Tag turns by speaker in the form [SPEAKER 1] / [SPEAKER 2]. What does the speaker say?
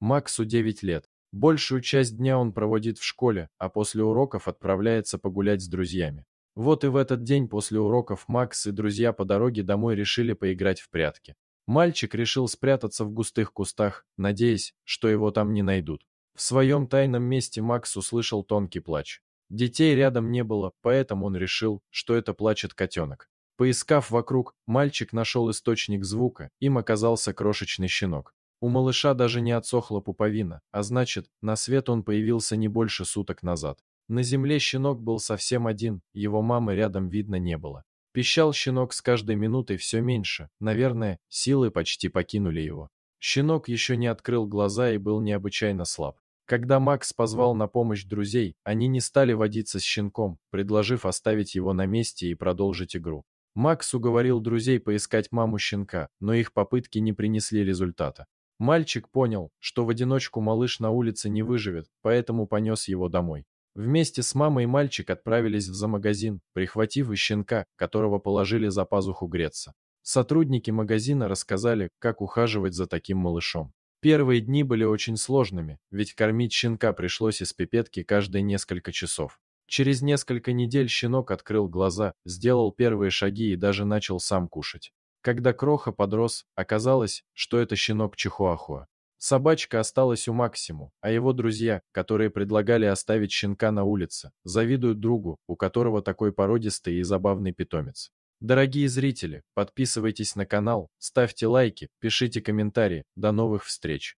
[SPEAKER 1] Максу 9 лет. Большую часть дня он проводит в школе, а после уроков отправляется погулять с друзьями. Вот и в этот день после уроков Макс и друзья по дороге домой решили поиграть в прятки. Мальчик решил спрятаться в густых кустах, надеясь, что его там не найдут. В своем тайном месте Макс услышал тонкий плач. Детей рядом не было, поэтому он решил, что это плачет котенок. Поискав вокруг, мальчик нашел источник звука, им оказался крошечный щенок. У малыша даже не отсохла пуповина, а значит, на свет он появился не больше суток назад. На земле щенок был совсем один, его мамы рядом видно не было. Пищал щенок с каждой минутой все меньше, наверное, силы почти покинули его. Щенок еще не открыл глаза и был необычайно слаб. Когда Макс позвал на помощь друзей, они не стали водиться с щенком, предложив оставить его на месте и продолжить игру. Макс уговорил друзей поискать маму щенка, но их попытки не принесли результата. Мальчик понял, что в одиночку малыш на улице не выживет, поэтому понес его домой. Вместе с мамой мальчик отправились в зоомагазин, прихватив и щенка, которого положили за пазуху греться. Сотрудники магазина рассказали, как ухаживать за таким малышом. Первые дни были очень сложными, ведь кормить щенка пришлось из пипетки каждые несколько часов. Через несколько недель щенок открыл глаза, сделал первые шаги и даже начал сам кушать. Когда Кроха подрос, оказалось, что это щенок Чихуахуа. Собачка осталась у Максиму, а его друзья, которые предлагали оставить щенка на улице, завидуют другу, у которого такой породистый и забавный питомец. Дорогие зрители, подписывайтесь на канал, ставьте лайки, пишите комментарии. До новых встреч!